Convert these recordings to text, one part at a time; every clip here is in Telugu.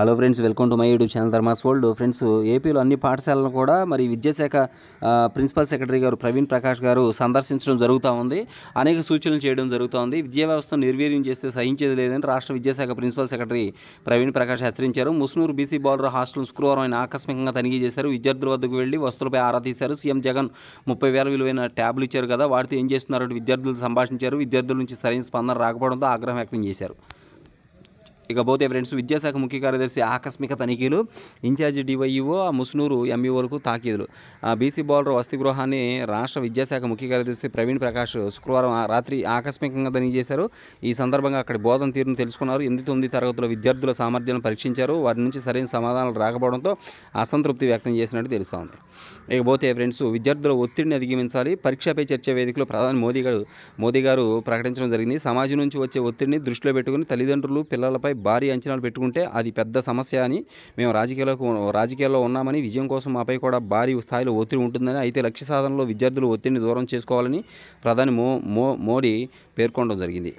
hello friends welcome to my YouTube channel Dharmas world friends ఏపీలో అన్ని పాఠశాలలను కూడా మరి విద్యాశాఖ ప్రిన్సిపల్ సెక్రటరీ గారు ప్రవీణ్ ప్రకాష్ గారు సందర్శించడం జరుగుతూ ఉంది అనేక సూచనలు చేయడం జరుగుతూ ఉంది విద్యా వ్యవస్థను నిర్వీర్యం చేస్తే సహించేది లేదని రాష్ట్ర విద్యాశాఖ ప్రిన్సిపల్ సెక్రటరీ ప్రవీణ్ ప్రకాష్ హెచ్చరించారు ముస్నూరు బీసీ బాలర్ హాస్టల్ శుక్రవారం ఆయన ఆకస్మికంగా తనిఖీ చేశారు విద్యార్థుల వద్దకు వెళ్ళి వస్తువులపై ఆరా తీశారు సీఎం జగన్ ముప్పై వేల విలువైన ట్యాబ్లు ఇచ్చారు కదా వాటితో ఏం చేస్తున్నారంటే విద్యార్థులతో సంభాషించారు విద్యార్థుల నుంచి సరైన స్పందన రాకపోవడంతో ఆగ్రహం వ్యక్తం చేశారు ఇకపోతే ఫ్రెండ్స్ విద్యాశాఖ ముఖ్య కార్యదర్శి ఆకస్మిక తనిఖీలు ఇన్ఛార్జ్ డివైఈఓ ముస్నూరు ఎంఈఓలకు తాకీదులు బీసీ బౌలర్ వసతి గృహాన్ని రాష్ట్ర విద్యాశాఖ ముఖ్య కార్యదర్శి ప్రవీణ్ ప్రకాష్ శుక్రవారం రాత్రి ఆకస్మికంగా తనిఖీ చేశారు ఈ సందర్భంగా అక్కడి బోధన తీరును తెలుసుకున్నారు ఎనిమిది తొమ్మిది తరగతుల విద్యార్థుల సామర్థ్యాలను పరీక్షించారు వారి నుంచి సరైన సమాధానాలు రాకపోవడంతో అసంతృప్తి వ్యక్తం చేసినట్టు తెలుస్తోంది ఇకపోతే ఫ్రెండ్స్ విద్యార్థుల ఒత్తిడిని అధిగమించాలి పరీక్షపై చర్చ వేదికలో ప్రధాని మోదీ గారు మోదీ గారు ప్రకటించడం జరిగింది సమాజం నుంచి వచ్చే ఒత్తిడిని దృష్టిలో పెట్టుకుని తల్లిదండ్రులు పిల్లలపై భారీ అంచనాలు పెట్టుకుంటే అది పెద్ద సమస్య అని మేము రాజకీయాలకు రాజకీయాల్లో ఉన్నామని విజయం కోసం మాపై కూడా భారీ స్థాయిలో ఒత్తిడి ఉంటుందని అయితే లక్ష్య సాధనలో విద్యార్థులు ఒత్తిడిని దూరం చేసుకోవాలని ప్రధాని మో మో మోడీ పేర్కొనడం జరిగింది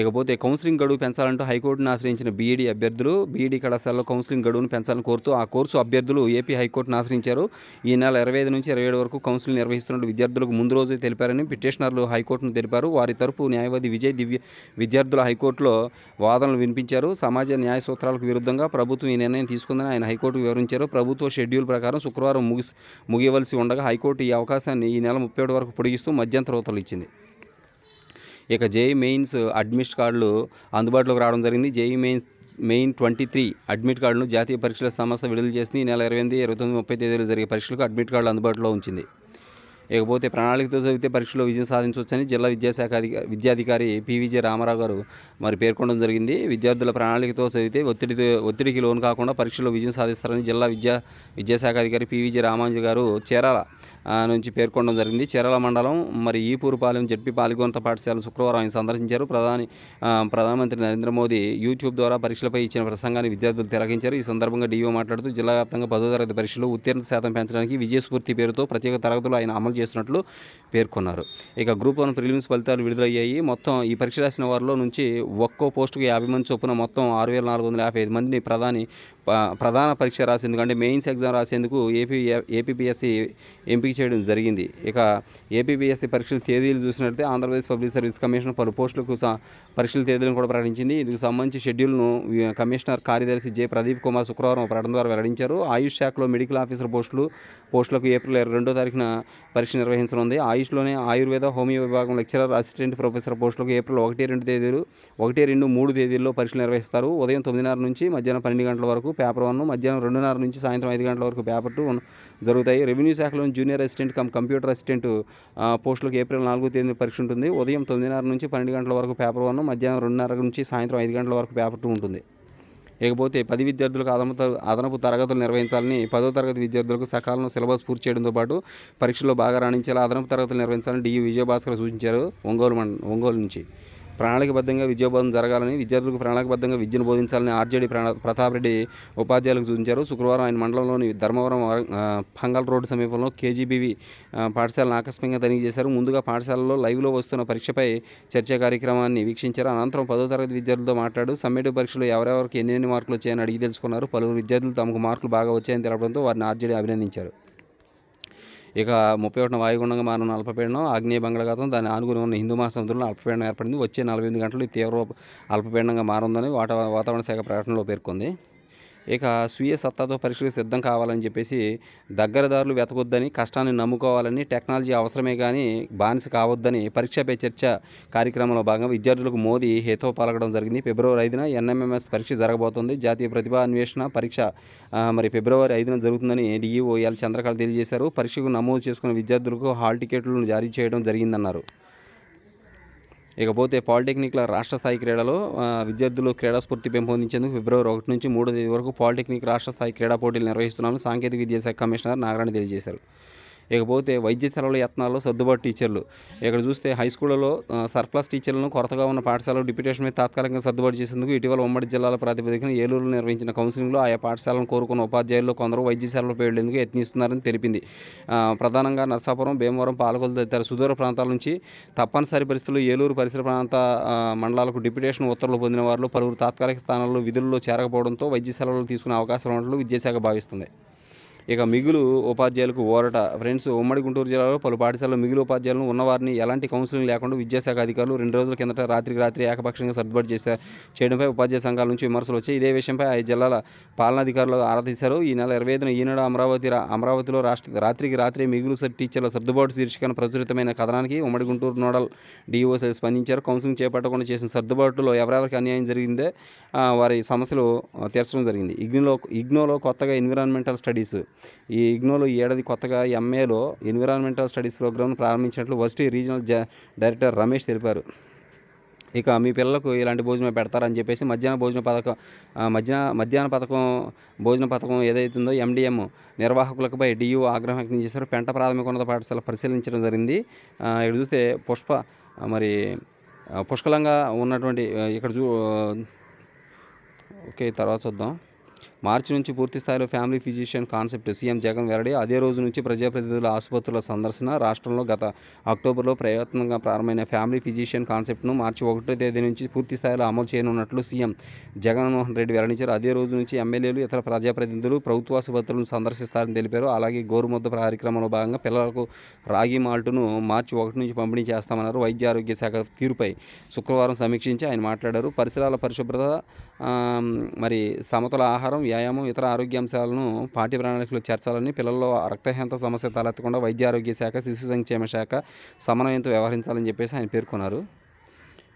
ఇకపోతే కౌన్సిలింగ్ గడువు పెంచాలంటూ హైకోర్టును ఆశ్రయించిన బీఈడీ అభ్యర్థులు బీఈడీ కళాశాలలో కౌన్సిలింగ్ గడువును పెంచాలని కోరుతూ ఆ కోర్సు అభ్యర్థులు ఏపీ హైకోర్టును ఆశ్రయించారు ఈ నెల ఇరవై ఐదు నుంచి ఇరవై ఏడు వరకు కౌన్సిలింగ్ నిర్వహిస్తున్న విద్యార్థులకు ముందు రోజే తెలిపారని పిటిషనర్లు హైకోర్టును తెలిపారు వారి తరపు న్యాయవాది విజయ్ దివ్య విద్యార్థుల హైకోర్టులో వాదనలు వినిపించారు సమాజ న్యాయ సూత్రాలకు విరుద్ధంగా ప్రభుత్వం ఈ నిర్ణయం తీసుకుందని ఆయన హైకోర్టు వివరించారు ప్రభుత్వ షెడ్యూల్ ప్రకారం శుక్రవారం ముగి ముగియవలసి ఉండగా హైకోర్టు ఈ అవకాశాన్ని ఈ నెల ముప్పై వరకు పొడిగిస్తూ మధ్యంతర ఉత్తర్వులు ఇచ్చింది ఇక జేఈ మెయిన్స్ అడ్మిట్ కార్డులు అందుబాటులోకి రావడం జరిగింది JE mains main twenty three admit కార్డును జాతీయ పరీక్షల సంస్థ విడుదల చేసింది ఈ నెల ఇరవై ఎనిమిది ఇరవై తొమ్మిది ముప్పై తేదీలు జరిగే పరీక్షలకు అడ్మిట్ కార్డులు అందుబాటులో ఉంచింది ఇకపోతే ప్రణాళికతో చదివితే పరీక్షలో విజయం సాధించవచ్చని జిల్లా విద్యాశాఖ విద్యాధికారి పివిజే రామారావు గారు మరి పేర్కొనడం జరిగింది విద్యార్థుల ప్రణాళికతో చదివితే ఒత్తిడి ఒత్తిడికి లోను కాకుండా పరీక్షలో విజయం సాధిస్తారని జిల్లా విద్యా విద్యాశాఖ అధికారి పివిజే రామాంజు గారు చేరాల నుంచి పేర్కొనడం జరిగింది చీరాల మండలం మరి ఈపూరుపాలెం జడ్పీ పాల్గొంత పాఠశాల శుక్రవారం ఆయన సందర్శించారు ప్రధాని ప్రధానమంత్రి నరేంద్ర మోదీ యూట్యూబ్ ద్వారా పరీక్షలపై ఇచ్చిన ప్రసంగాన్ని విద్యార్థులు తిలకించారు ఈ సందర్భంగా డీఓ మాట్లాడుతూ జిల్లా వ్యాప్తంగా పదో తరగతి పరీక్షలు ఉత్తీర్ణ శాతం పెంచడానికి విజయస్ఫూర్తి పేరుతో ప్రత్యేక తరగతులు ఆయన అమలు చేస్తున్నట్లు పేర్కొన్నారు ఇక గ్రూప్ వన్ ప్రిలిమిన్స్ ఫలితాలు విడుదలయ్యాయి మొత్తం ఈ పరీక్ష రాసిన వారిలో నుంచి ఒక్కో పోస్టుకు యాభై మంది చొప్పున మొత్తం ఆరు వేల నాలుగు వందల యాభై ఐదు మందిని ప్రధాని ప్రధాన పరీక్ష రాసేందుకు అంటే మెయిన్స్ ఎగ్జామ్ రాసేందుకు ఏపీ ఏపీపీఎస్సీ ఎంపిక చేయడం జరిగింది ఇక ఏపీపీఎస్సీ పరీక్షల తేదీలు చూసినట్లయితే ఆంధ్రప్రదేశ్ పబ్లిక్ సర్వీస్ కమిషన్ పలు పోస్టులకు పరీక్షల తేదీలను కూడా ప్రకటించింది ఇందుకు సంబంధించి షెడ్యూల్ను కమిషనర్ కార్యదర్శి జె ప్రదీప్ కుమార్ శుక్రవారం ప్రకటన ద్వారా వెల్లడించారు ఆయుష్ శాఖలో మెడికల్ ఆఫీసర్ పోస్టులు పోస్టులకు ఏప్రిల్ రెండో తారీఖున పరీక్ష నిర్వహించనుంది ఆయుష్లోనే ఆయుర్వేద హోమియో విభాగం లెక్చరర్ అసిస్టెంట్ ప్రొఫెసర్ పోస్టులకు ఏప్రిల్ ఒకటి రెండు తేదీలు ఒకటి రెండు మూడు తేదీల్లో పరీక్షలు నిర్వహిస్తారు ఉదయం తొమ్మిదిన్నర నుంచి మధ్యాహ్నం పన్నెండు గంటల వరకు పేపర్ వన్ మధ్యాహ్నం రెండున్నర నుంచి సాయంత్రం ఐదు గంటల వరకు పేపర్ టూ జరుగుతాయి రెవెన్యూ శాఖలోని junior assistant cum computer assistant పోస్టులకు ఏప్రిల్ నాలుగో తేదీ పరీక్ష ఉంటుంది ఉదయం తొమ్మిదిన్నర నుంచి పన్నెండు గంటల వరకు పేపర్ వన్ మధ్యాహ్నం రెండున్నర నుంచి సాయంత్రం ఐదు గంటల వరకు పేపర్ టూ ఉంటుంది ఇకపోతే పది విద్యార్థులకు అదనపు అదనపు తరగతులు నిర్వహించాలని పదో తరగతి విద్యార్థులకు సకాలంలో సిలబస్ పూర్తి చేయడంతో పాటు పరీక్షల్లో బాగా రాణించేలా అదనపు తరగతులు నిర్వహించాలని డియు విజయభాస్కర్ సూచించారు ఒంగోలు మన్ ఒంగోలు నుంచి ప్రణాళికబద్ధంగా విద్యాబోధన జరగాలని విద్యార్థులకు ప్రణాళికబద్ధంగా విద్యను బోధించాలని ఆర్జేడీ ప్రతాప్ రెడ్డి ఉపాధ్యాయులకు సూచించారు శుక్రవారం ఆయన మండలంలోని ధర్మవరం పంగల్ రోడ్డు సమీపంలో కేజీబీవీ పాఠశాలను ఆకస్మికంగా తనిఖీ చేశారు ముందుగా పాఠశాలలో లైవ్లో వస్తున్న పరీక్షపై చర్చా కార్యక్రమాన్ని వీక్షించారు అనంతరం పదో తరగతి విద్యార్థులతో మాట్లాడు సమ్మేటివ్ పరీక్షలో ఎవరెవరికి ఎన్నెన్ని మార్కులు వచ్చాయని అడిగి తెలుసుకున్నారు పలువురు విద్యార్థులు తమకు మార్కులు బాగా వచ్చాయని తెలపడంతో వారిని ఆర్జేడీ అభినందించారు ఇక ముప్పై ఒకటిన వాయుగుండంగా మారిన అల్పపీడనం ఆగ్నేయ బంగాళాఖాతం దాని ఆనుగుని ఉన్న హిందూ మహాసముద్రంలో అల్పపీడనం ఏర్పడింది వచ్చే నలభై ఎనిమిది గంటలు ఈ తీవ్ర అల్పపీడనంగా మారుందని వాతావరణ శాఖ ప్రకటనలో పేర్కొంది ఇక స్వీయ సత్తాతో పరీక్షకు సిద్ధం కావాలని చెప్పేసి దగ్గరదారులు వెతకొద్దని కష్టాన్ని నమ్ముకోవాలని టెక్నాలజీ అవసరమే కానీ బానిస కావద్దని పరీక్ష పే చర్చ కార్యక్రమంలో భాగంగా విద్యార్థులకు మోదీ హేతో పాలకడం జరిగింది ఫిబ్రవరి ఐదున ఎన్ఎంఎంఎస్ పరీక్ష జరగబోతోంది జాతీయ ప్రతిభా అన్వేషణ పరీక్ష మరి ఫిబ్రవరి ఐదున జరుగుతుందని డిఈఓ ఎల్ తెలియజేశారు పరీక్షకు నమోదు చేసుకున్న విద్యార్థులకు హాల్ టికెట్లను జారీ చేయడం జరిగిందన్నారు ఇకపోతే పాలిటెక్నిక్ల రాష్ట్ర స్థాయి క్రీడలో విద్యార్థులు క్రీడా స్ఫూర్తి పెంపొందించేందుకు ఫిబ్రవరి ఒకటి నుంచి మూడో తేదీ వరకు పాలిటెక్నిక్ రాష్ట్ర స్థాయి క్రీడా పోటీలు నిర్వహిస్తున్నామని సాంకేతిక విద్యాశాఖ కమిషనర్ నాగరాణి తెలియజేశారు ఇకపోతే వైద్య సెలవుల యత్నాల్లో సర్దుబాటు టీచర్లు ఇక్కడ చూస్తే హై స్కూళ్ళలో సర్ప్లస్ టీచర్లను కొరతగా ఉన్న పాఠశాల డిప్యూటేషన్ మీద తాత్కాలికంగా సర్దుబాటు చేసేందుకు ఇటీవల ఉమ్మడి జిల్లాల ప్రాతిపదికన ఏలూరులో నిర్వహించిన కౌన్సిలింగ్లో ఆయా పాఠశాలను కోరుకున్న ఉపాధ్యాయుల్లో కొందరు వైద్య సెలవులు పేర్లేందుకు యత్నిస్తున్నారని తెలిపింది ప్రధానంగా నర్సాపురం భీమవరం పాలకొలు తదితర సుదూర ప్రాంతాల నుంచి తప్పనిసరి పరిస్థితుల్లో ఏలూరు పరిసర ప్రాంత మండలాలకు డిప్యూటేషన్ ఉత్తర్వులు పొందిన వారిలో పలువురు తాత్కాలిక స్థానాల్లో విధుల్లో చేరకపోవడంతో వైద్య సెలవులు తీసుకునే అవకాశం ఉన్నట్లు విద్యాశాఖ భావిస్తుంది ఇక మిగులు ఉపాధ్యాయులకు ఓరట ఫ్రెండ్స్ ఉమ్మడి గుంటూరు జిల్లాలో పలు పాఠశాలలో మిగులు ఉపాధ్యాయులను ఉన్నవారిని ఎలాంటి కౌన్సిలింగ్ లేకుండా విద్యాశాఖ అధికారులు రెండు రోజుల కిందట రాత్రికి రాత్రి ఏకపక్షంగా సర్దుబాటు చేసే చేయడంపై ఉపాధ్యాయ సంఘాల నుంచి విమర్శలు వచ్చాయి ఇదే విషయంపై ఆ జిల్లాల పాలనాధికారులు ఆరాధించారు ఈ నెల ఇరవై ఐదున ఈనాడు అమరావతి అమరావతిలో రాష్ట్ర రాత్రికి రాత్రి మిగులు టీచర్ల సర్దుబాటు శీర్షికన ప్రచురితమైన కథనానికి ఉమ్మడి గుంటూరు నోడల్ డిఓ స్పందించారు కౌన్సిలింగ్ చేపట్టకుండా చేసిన సర్దుబాటులో ఎవరెవరికి అన్యాయం జరిగిందే వారి సమస్యలు తీర్చడం జరిగింది ఇగ్నోలో ఇగ్నోలో కొత్తగా ఎన్విరాన్మెంటల్ స్టడీస్ ఈ ఇగ్నోలో ఈ ఏడాది కొత్తగా ఎంఏలో ఎన్విరాన్మెంటల్ స్టడీస్ ప్రోగ్రామ్ను ప్రారంభించినట్లు వస్టీ రీజనల్ డైరెక్టర్ రమేష్ తెలిపారు ఇక మీ పిల్లలకు ఇలాంటి భోజనం పెడతారని చెప్పేసి మధ్యాహ్న భోజన పథకం మధ్యాహ్న మధ్యాహ్న పథకం భోజన పథకం ఏదైతుందో ఎండిఎం నిర్వాహకులకుపై డియూ ఆగ్రహం వ్యక్తం చేశారు పెంట ప్రాథమికోన్నత పాఠశాల పరిశీలించడం జరిగింది ఇక్కడ చూస్తే పుష్ప మరి పుష్కలంగా ఉన్నటువంటి ఇక్కడ చూ ఓకే తర్వాత చూద్దాం మార్చి నుంచి పూర్తిస్థాయిలో family physician concept CM Jagan వెల్లడి అదే రోజు నుంచి ప్రజాప్రతినిధుల ఆసుపత్రుల సందర్శన రాష్ట్రంలో గత అక్టోబర్లో ప్రయత్నంగా ప్రారంభమైన ఫ్యామిలీ ఫిజిషియన్ కాన్సెప్ట్ను మార్చి ఒకటో తేదీ నుంచి పూర్తిస్థాయిలో అమలు చేయనున్నట్లు సీఎం జగన్మోహన్ రెడ్డి వెల్లడించారు అదే రోజు నుంచి ఎమ్మెల్యేలు ఇతర ప్రజాప్రతినిధులు ప్రభుత్వ ఆసుపత్రులను సందర్శిస్తారని తెలిపారు అలాగే గోరుముద్ద కార్యక్రమంలో భాగంగా పిల్లలకు రాగి మాల్టును మార్చి ఒకటి నుంచి పంపిణీ చేస్తామన్నారు వైద్య ఆరోగ్య శాఖ తీరుపై శుక్రవారం సమీక్షించి ఆయన మాట్లాడారు పరిసరాల పరిశుభ్రత మరి సమతుల ఆహారం వ్యాయామం ఇతర ఆరోగ్య అంశాలను పాఠ్య ప్రణాళికలో చేర్చాలని పిల్లల్లో రక్తహీనత సమస్య తలెత్తకుండా వైద్య ఆరోగ్య శాఖ శిశు సంక్షేమ శాఖ సమన్వయంతో వ్యవహరించాలని చెప్పేసి ఆయన పేర్కొన్నారు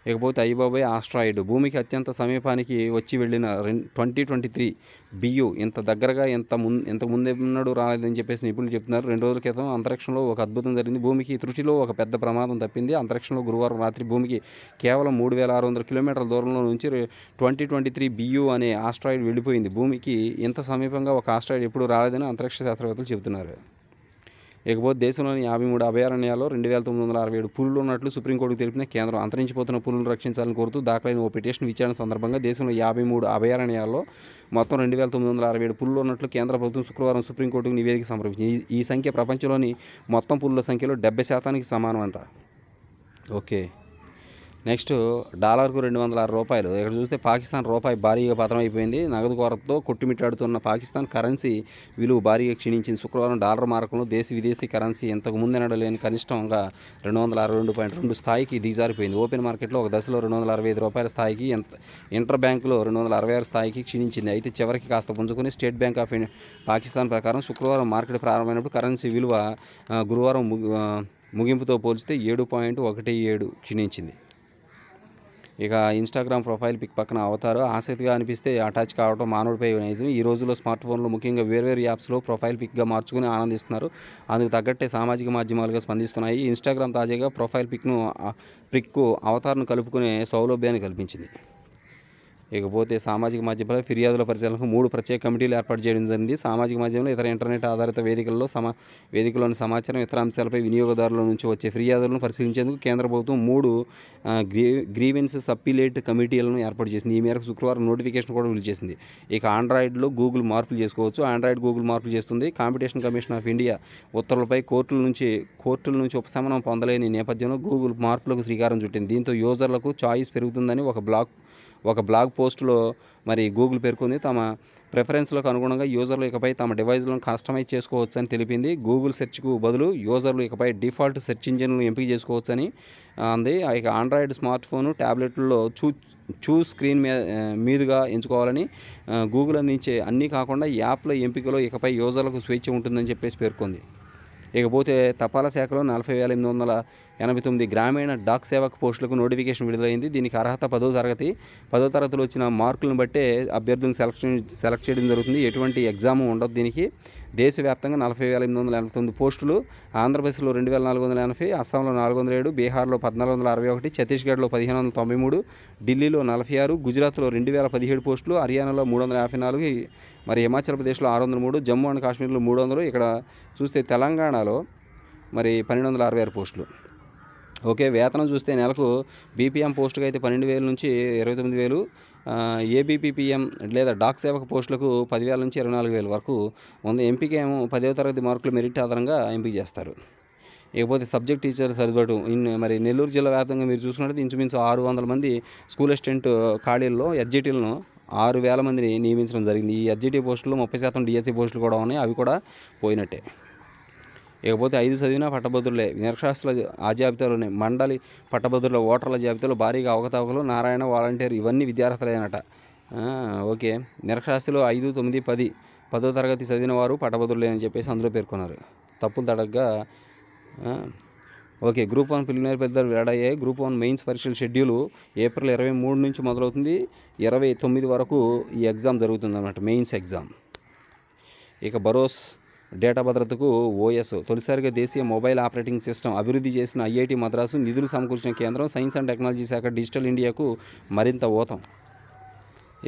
ఇకపోతే అయ్యబాబాయ్ ఆస్ట్రాయిడ్ భూమికి అత్యంత సమీపానికి వచ్చి వెళ్ళిన ట్వంటీ ట్వంటీ త్రీ బియ్యు ఇంత దగ్గరగా ఇంత ముందు ఇంత ముందే ఉన్నాడు రాలేదని చెప్పేసి నిపుణులు చెప్తున్నారు రెండు రోజుల క్రితం అంతరిక్షంలో ఒక అద్భుతం జరిగింది భూమికి త్రుటిలో ఒక పెద్ద ప్రమాదం తప్పింది అంతరిక్షంలో గురువారం రాత్రి భూమికి కేవలం మూడు వేల ఆరు వందల కిలోమీటర్ల దూరంలో నుంచి ట్వంటీ ట్వంటీ త్రీ బియు అనే ఆస్ట్రాయిడ్ వెళ్ళిపోయింది భూమికి ఇంత సమీపంగా ఒక ఆస్ట్రాయిడ్ ఎప్పుడు రాలేదని అంతరిక్ష శాస్త్రవేత్తలు చెబుతున్నారు ఇకపోతే దేశంలోని యాభై మూడు అభయారణ్యాల్లో రెండు వేల తొమ్మిది వందల అరవై ఏడు పులులు ఉన్నట్లు సుప్రీంకోర్టుకు తెలిపిన కేంద్రం అంతరించిపోతున్న పులులను రక్షించాలని కోరుతూ దాఖలైన ఓ పిటిషన్ విచారణ సందర్భంగా దేశంలో యాభై మూడు అభయారణ్యాల్లో మొత్తం రెండు వేల తొమ్మిది వందల అరవై ఏడు పులులు ఉన్నట్లు కేంద్ర ప్రభుత్వం శుక్రవారం సుప్రీంకోర్టుకు నివేదిక సమర్పించింది ఈ సంఖ్య ప్రపంచంలోని మొత్తం పులుల సంఖ్యలో డెబ్బై శాతానికి సమానం అంట ఓకే నెక్స్ట్ డాలర్కు రెండు వందల ఆరు రూపాయలు ఇక్కడ చూస్తే పాకిస్తాన్ రూపాయి భారీగా పతనమైపోయింది నగదు కొరతతో కొట్టుమిట్టాడుతున్న పాకిస్తాన్ కరెన్సీ విలువ భారీగా క్షీణించింది శుక్రవారం డాలర్ మార్కంలో దేశ విదేశీ కరెన్సీ ఇంతకు నడలేని కనిష్టంగా రెండు వందల అరవై రెండు పాయింట్ రెండు స్థాయికి దిగజారిపోయింది ఓపెన్ మార్కెట్లో ఒక దశలో రెండు వందల అరవై ఐదు రూపాయల స్థాయికి ఇంటర్ బ్యాంకులో రెండు వందల అరవై ఆరు స్థాయికి క్షీణించింది అయితే చివరికి కాస్త పుంజుకుని స్టేట్ బ్యాంక్ ఆఫ్ పాకిస్తాన్ ప్రకారం శుక్రవారం మార్కెట్ ప్రారంభమైనప్పుడు కరెన్సీ విలువ గురువారం ముగింపుతో పోల్చితే ఏడు పాయింట్ ఒకటి ఏడు క్షీణించింది ఇక ఇన్స్టాగ్రామ్ ప్రొఫైల్ పిక్ పక్కన అవతారు ఆసక్తిగా అనిపిస్తే అటాచ్ కావడం మానవుడిపై నైజం ఈ రోజుల్లో స్మార్ట్ ఫోన్లో ముఖ్యంగా వేర్వేరు యాప్స్లో ప్రొఫైల్ పిక్గా మార్చుకుని ఆనందిస్తున్నారు అందుకు తగ్గట్టే సామాజిక మాధ్యమాలుగా స్పందిస్తున్నాయి ఇన్స్టాగ్రామ్ తాజాగా ప్రొఫైల్ పిక్ను పిక్కు అవతారను కలుపుకునే సౌలభ్యాన్ని కల్పించింది ఇకపోతే సామాజిక మాధ్యమాల ఫిర్యాదుల పరిశీలనకు మూడు ప్రత్యేక కమిటీలు ఏర్పాటు చేయడం జరిగింది సామాజిక మాధ్యమంలో ఇతర ఇంటర్నెట్ ఆధారిత వేదికల్లో సమా వేదికలోని సమాచారం ఇతర అంశాలపై వినియోగదారుల నుంచి వచ్చే ఫిర్యాదులను పరిశీలించేందుకు కేంద్ర ప్రభుత్వం మూడు గ్రీ గ్రీవెన్స్ అప్పీలేట్ కమిటీలను ఏర్పాటు చేసింది ఈ మేరకు శుక్రవారం నోటిఫికేషన్ కూడా విల్ చేసింది ఇక ఆండ్రాయిడ్లో గూగుల్ మార్పులు చేసుకోవచ్చు ఆండ్రాయిడ్ గూగుల్ మార్పులు చేస్తుంది కాంపిటీషన్ కమిషన్ ఆఫ్ ఇండియా ఉత్తర్వులపై కోర్టుల నుంచి కోర్టుల నుంచి ఉపశమనం పొందలేని నేపథ్యంలో గూగుల్ మార్పులకు శ్రీకారం చుట్టింది దీంతో యూజర్లకు చాయిస్ పెరుగుతుందని ఒక బ్లాక్ ఒక బ్లాగ్ పోస్టులో మరి గూగుల్ పేర్కొంది తమ ప్రిఫరెన్స్లకు అనుగుణంగా యూజర్లు ఇకపై తమ డివైజ్లను కస్టమైజ్ చేసుకోవచ్చని తెలిపింది గూగుల్ సెర్చ్కు బదులు యూజర్లు ఇకపై డిఫాల్ట్ సెర్చ్ ఇంజిన్లు ఎంపిక చేసుకోవచ్చని అంది ఇక ఆండ్రాయిడ్ స్మార్ట్ ఫోన్ ట్యాబ్లెట్లో చూ చూ స్క్రీన్ మీద మీదుగా ఎంచుకోవాలని గూగుల్ అందించే అన్నీ కాకుండా యాప్ల ఎంపికలో ఇకపై యూజర్లకు స్వేచ్ఛ ఉంటుందని చెప్పేసి పేర్కొంది ఇకపోతే తపాలా శాఖలో నలభై వేల ఎనిమిది వందల ఎనభై తొమ్మిది గ్రామీణ డాక్ సేవక్ పోస్టులకు నోటిఫికేషన్ విడుదలైంది దీనికి అర్హత పదో తరగతి పదో తరగతిలో వచ్చిన మార్కులను బట్టే అభ్యర్థులను సెలక్షన్ సెలెక్ట్ చేయడం జరుగుతుంది ఎటువంటి ఎగ్జామ్ ఉండదు దీనికి దేశవ్యాప్తంగా నలభై వేల ఎనిమిది వందల ఎనభై తొమ్మిది పోస్టులు ఆంధ్రప్రదేశ్లో రెండు వేల నాలుగు వందల ఎనభై అస్సాంలో నాలుగు వందల ఏడు బీహార్లో పద్నాలుగు వందల అరవై ఒకటి ఛత్తీస్గఢ్లో పదిహేను వందల తొంభై మూడు ఢిల్లీలో నలభై ఆరు గుజరాత్లో రెండు వేల పదిహేడు పోస్టులు హర్యానాలో మూడు వందల యాభై నాలుగు మరి హిమాచల్ ప్రదేశ్లో ఆరు వందల మూడు జమ్మూ అండ్ కాశ్మీర్లో మూడు వందలు ఇక్కడ చూస్తే తెలంగాణలో మరి పన్నెండు వందల అరవై ఆరు పోస్టులు ఓకే వేతనం చూస్తే నెలకు బీపీఎం పోస్టుకు అయితే పన్నెండు వేల నుంచి ఇరవై తొమ్మిది వేలు ఏబీపీపీఎం లేదా డాక్ సేవక పోస్టులకు పదివేల నుంచి ఇరవై నాలుగు వేల వరకు వంద ఎంపిక ఏమో పదవ తరగతి మార్కులు మెరిట్ ఆధారంగా ఎంపిక చేస్తారు ఇకపోతే సబ్జెక్ట్ టీచర్ సరిపడటం మరి నెల్లూరు జిల్లా వ్యాప్తంగా మీరు చూసుకున్నట్టు ఇంచుమించు ఆరు వందల మంది స్కూల్ అసిస్టెంట్ ఖాళీల్లో ఎడ్జిటీలను ఆరు వేల మందిని నియమించడం జరిగింది ఈ ఎడ్జిటీ పోస్టులు ముప్పై శాతం డిఎస్సీ పోస్టులు కూడా ఉన్నాయి అవి కూడా పోయినట్టే ఇకపోతే ఐదు చదివినా పట్టభద్రులే నిరక్షాస్తుల ఆ జాబితాలోనే మండలి పట్టభద్రుల ఓటర్ల జాబితాలో భారీగా అవకతవకలు నారాయణ వాలంటీర్ ఇవన్నీ విద్యార్థులేనట ఓకే నిరక్షాస్తులు ఐదు తొమ్మిది పది పదో తరగతి చదివిన వారు పట్టభద్రులే అని చెప్పేసి అందులో పేర్కొన్నారు తప్పులు తడగ్గా ఓకే గ్రూప్ వన్ ప్రిలిమినరీ పెద్ద విడడయ్యాయి గ్రూప్ వన్ మెయిన్స్ పరీక్షల షెడ్యూల్ ఏప్రిల్ ఇరవై మూడు నుంచి మొదలవుతుంది ఇరవై తొమ్మిది వరకు ఈ ఎగ్జామ్ జరుగుతుంది అన్నమాట మెయిన్స్ ఎగ్జామ్ ఇక బరోస్ డేటా భద్రతకు ఓఎస్ తొలిసారిగా దేశీయ మొబైల్ ఆపరేటింగ్ సిస్టమ్ అభివృద్ధి చేసిన ఐఐటి మద్రాసు నిధులు సమకూర్చిన కేంద్రం సైన్స్ అండ్ టెక్నాలజీ శాఖ డిజిటల్ ఇండియాకు మరింత ఓతం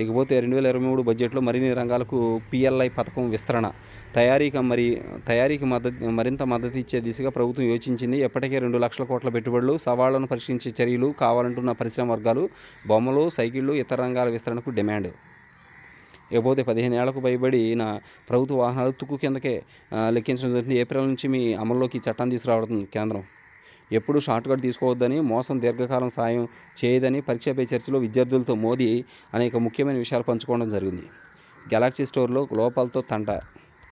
ఇకపోతే రెండు వేల ఇరవై మూడు బడ్జెట్లో మరిన్ని రంగాలకు పిఎల్ఐ పథకం విస్తరణ తయారీకి మరి తయారీకి మద్దతు మరింత మద్దతు ఇచ్చే దిశగా ప్రభుత్వం యోచించింది ఎప్పటికే రెండు లక్షల కోట్ల పెట్టుబడులు సవాళ్లను పరిష్కరించే చర్యలు కావాలంటున్న పరిశ్రమ వర్గాలు బొమ్మలు సైకిళ్లు ఇతర రంగాల విస్తరణకు డిమాండ్ ఇకపోతే పదిహేను ఏళ్లకు నా ప్రభుత్వ వాహనాలు తుక్కు కిందకే లెక్కించడం జరుగుతుంది ఏప్రిల్ నుంచి మీ అమల్లోకి ఈ చట్టాన్ని తీసుకురావడం కేంద్రం ఎప్పుడూ షార్ట్కట్ తీసుకోవద్దని మోసం దీర్ఘకాలం సాయం చేయదని పరీక్ష పే చర్చలో విద్యార్థులతో మోదీ అనేక ముఖ్యమైన విషయాలు పంచుకోవడం జరిగింది గెలాక్సీ స్టోర్లో లోపాలతో తంట